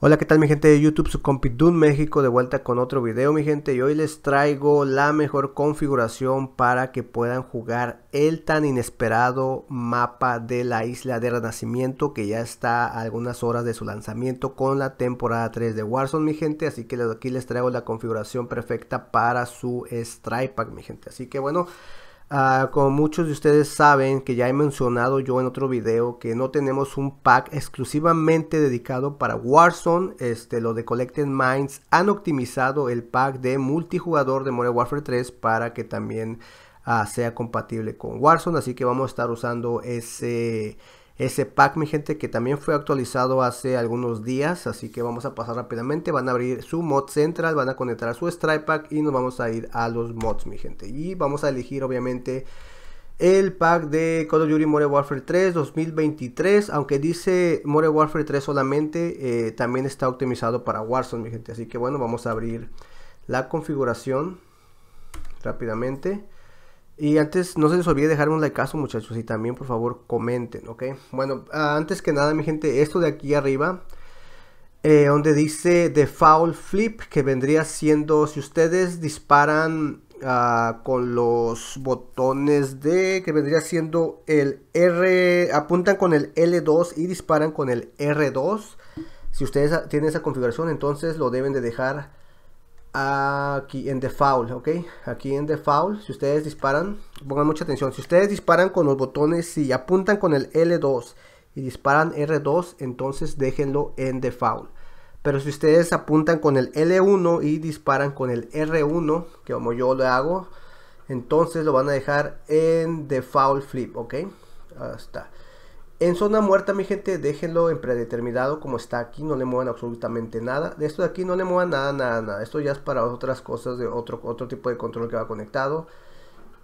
Hola, ¿qué tal mi gente de YouTube? Su compi México de vuelta con otro video mi gente y hoy les traigo la mejor configuración para que puedan jugar el tan inesperado mapa de la isla de renacimiento que ya está a algunas horas de su lanzamiento con la temporada 3 de Warzone mi gente así que aquí les traigo la configuración perfecta para su Strike Pack mi gente así que bueno Ah, como muchos de ustedes saben, que ya he mencionado yo en otro video, que no tenemos un pack exclusivamente dedicado para Warzone. Este, lo de Collected Minds han optimizado el pack de multijugador de Modern Warfare 3 para que también ah, sea compatible con Warzone. Así que vamos a estar usando ese ese pack, mi gente, que también fue actualizado hace algunos días. Así que vamos a pasar rápidamente. Van a abrir su mod central, van a conectar su Stripe Pack y nos vamos a ir a los mods, mi gente. Y vamos a elegir, obviamente, el pack de Call of Duty Modern Warfare 3 2023, aunque dice Modern Warfare 3 solamente, eh, también está optimizado para Warzone, mi gente. Así que bueno, vamos a abrir la configuración rápidamente. Y antes, no se les olvide dejar un likeazo, muchachos, y también, por favor, comenten, ¿ok? Bueno, ah, antes que nada, mi gente, esto de aquí arriba, eh, donde dice default Flip, que vendría siendo, si ustedes disparan ah, con los botones de, que vendría siendo el R, apuntan con el L2 y disparan con el R2, si ustedes tienen esa configuración, entonces lo deben de dejar aquí en default, ok, aquí en default, si ustedes disparan, pongan mucha atención, si ustedes disparan con los botones, si apuntan con el L2 y disparan R2, entonces déjenlo en default. Pero si ustedes apuntan con el L1 y disparan con el R1, que como yo lo hago, entonces lo van a dejar en default flip, ok, hasta en zona muerta, mi gente, déjenlo en predeterminado como está aquí, no le muevan absolutamente nada. De esto de aquí no le muevan nada, nada, nada. Esto ya es para otras cosas de otro, otro tipo de control que va conectado.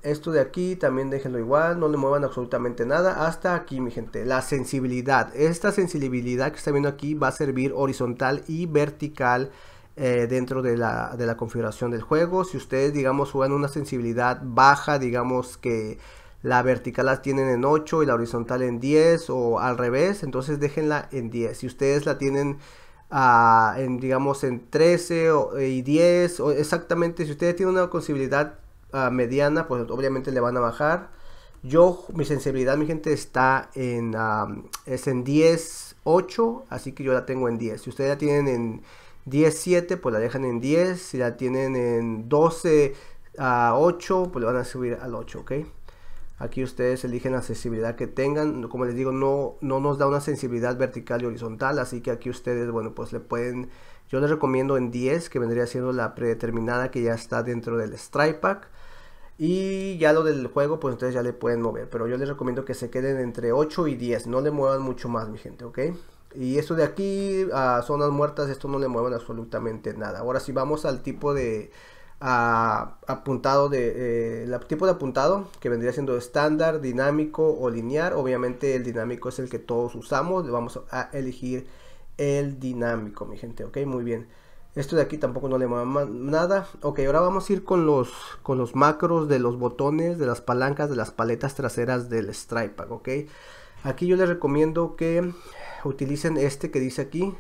Esto de aquí también déjenlo igual, no le muevan absolutamente nada. Hasta aquí, mi gente, la sensibilidad. Esta sensibilidad que está viendo aquí va a servir horizontal y vertical eh, dentro de la, de la configuración del juego. Si ustedes, digamos, juegan una sensibilidad baja, digamos que la vertical la tienen en 8 y la horizontal en 10 o al revés, entonces déjenla en 10. Si ustedes la tienen ah, en, digamos, en 13 eh, y 10, o exactamente, si ustedes tienen una sensibilidad ah, mediana, pues obviamente le van a bajar. Yo, mi sensibilidad, mi gente, está en, ah, es en 10, 8, así que yo la tengo en 10. Si ustedes la tienen en 10, 7, pues la dejan en 10. Si la tienen en 12, a 8, pues le van a subir al 8, ¿ok? Aquí ustedes eligen la sensibilidad que tengan. Como les digo, no, no nos da una sensibilidad vertical y horizontal. Así que aquí ustedes, bueno, pues le pueden... Yo les recomiendo en 10, que vendría siendo la predeterminada que ya está dentro del Stripe Pack. Y ya lo del juego, pues entonces ya le pueden mover. Pero yo les recomiendo que se queden entre 8 y 10. No le muevan mucho más, mi gente, ¿ok? Y esto de aquí a zonas muertas, esto no le muevan absolutamente nada. Ahora si vamos al tipo de apuntado de eh, el tipo de apuntado que vendría siendo estándar, dinámico o lineal. Obviamente el dinámico es el que todos usamos. Vamos a elegir el dinámico, mi gente. Ok, muy bien. Esto de aquí tampoco no le mueve nada. Ok, ahora vamos a ir con los, con los macros de los botones, de las palancas, de las paletas traseras del Stripe Ok, aquí yo les recomiendo que utilicen este que dice aquí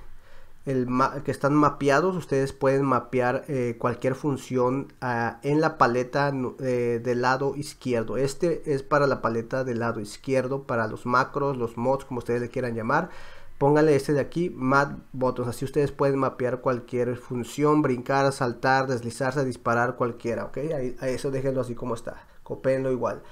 que están mapeados, ustedes pueden mapear eh, cualquier función ah, en la paleta eh, del lado izquierdo. Este es para la paleta del lado izquierdo, para los macros, los mods, como ustedes le quieran llamar. Pónganle este de aquí, mat Buttons, así ustedes pueden mapear cualquier función, brincar, saltar, deslizarse, disparar, cualquiera, a eso déjenlo así como está, copenlo igual.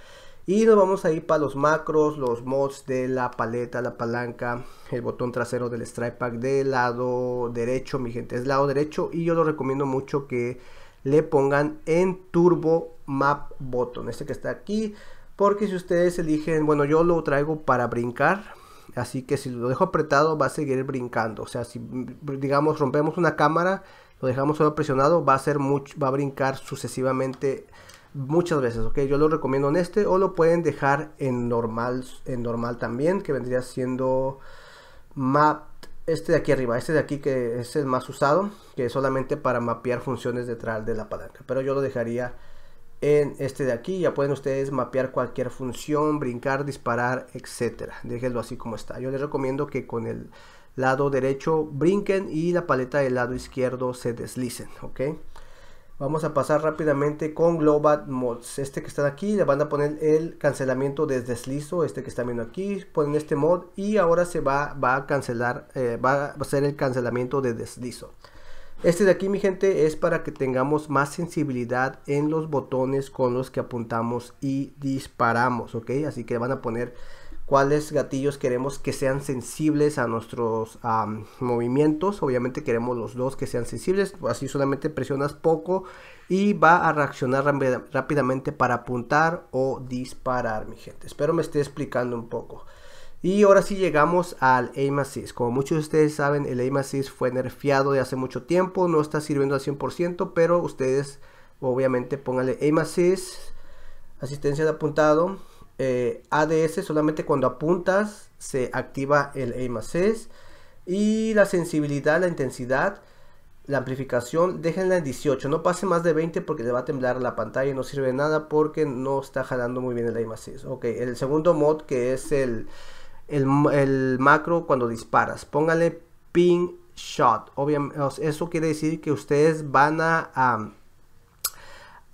Y nos vamos a ir para los macros, los mods de la paleta, la palanca, el botón trasero del Stripe Pack de lado derecho, mi gente, es lado derecho. Y yo lo recomiendo mucho que le pongan en Turbo Map Button, este que está aquí. Porque si ustedes eligen, bueno, yo lo traigo para brincar. Así que si lo dejo apretado va a seguir brincando. O sea, si digamos rompemos una cámara, lo dejamos solo presionado, va a, ser mucho, va a brincar sucesivamente muchas veces, ok, yo lo recomiendo en este o lo pueden dejar en normal, en normal también, que vendría siendo map, este de aquí arriba, este de aquí que es el más usado, que es solamente para mapear funciones detrás de la palanca, pero yo lo dejaría en este de aquí, ya pueden ustedes mapear cualquier función, brincar, disparar, etcétera, déjenlo así como está, yo les recomiendo que con el lado derecho brinquen y la paleta del lado izquierdo se deslicen, ok, Vamos a pasar rápidamente con Global Mods. Este que está aquí, le van a poner el cancelamiento de deslizo. Este que está viendo aquí, ponen este mod y ahora se va, va a cancelar, eh, va a ser el cancelamiento de deslizo. Este de aquí, mi gente, es para que tengamos más sensibilidad en los botones con los que apuntamos y disparamos, ¿ok? Así que van a poner cuáles gatillos queremos que sean sensibles a nuestros movimientos. Obviamente queremos los dos que sean sensibles, así solamente presionas poco y va a reaccionar rápidamente para apuntar o disparar, mi gente. Espero me esté explicando un poco. Y ahora sí llegamos al Aim Como muchos de ustedes saben, el Aim fue nerfeado de hace mucho tiempo, no está sirviendo al 100%, pero ustedes obviamente pónganle Aim asistencia de apuntado, eh, ADS solamente cuando apuntas se activa el aim assist y la sensibilidad, la intensidad, la amplificación, déjenla en 18, no pase más de 20 porque le va a temblar la pantalla y no sirve de nada porque no está jalando muy bien el aim assist. Ok, el segundo mod que es el, el, macro cuando disparas, póngale ping shot. Obviamente, eso quiere decir que ustedes van a,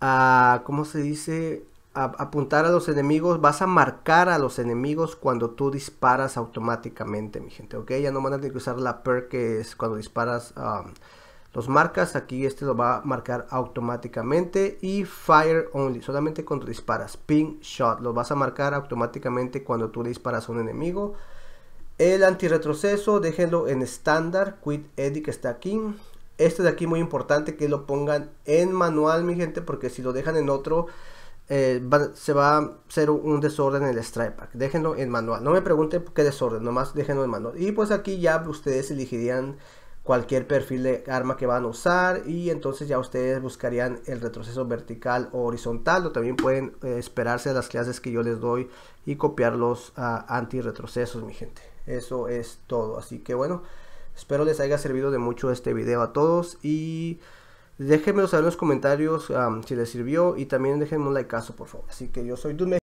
a ¿cómo se dice? apuntar a los enemigos, vas a marcar a los enemigos cuando tú disparas automáticamente, mi gente, ¿ok? Ya no van a tener que usar la perk que es cuando disparas, um, los marcas, aquí este lo va a marcar automáticamente y fire only, solamente cuando disparas, ping shot, lo vas a marcar automáticamente cuando tú disparas a un enemigo. El antirretroceso, déjenlo en estándar, quit edit que está aquí. Este de aquí muy importante que lo pongan en manual, mi gente, porque si lo dejan en otro, eh, se va a hacer un desorden en el Stripe pack. Déjenlo en manual. No me pregunten qué desorden, nomás déjenlo en manual. Y pues aquí ya ustedes elegirían cualquier perfil de arma que van a usar y entonces ya ustedes buscarían el retroceso vertical o horizontal o también pueden eh, esperarse esperarse las clases que yo les doy y copiarlos a anti-retrocesos mi gente. Eso es todo. Así que bueno, espero les haya servido de mucho este video a todos y... Déjenme en los comentarios si les sirvió y también déjenme un likeazo, por favor. Así que yo soy Dume.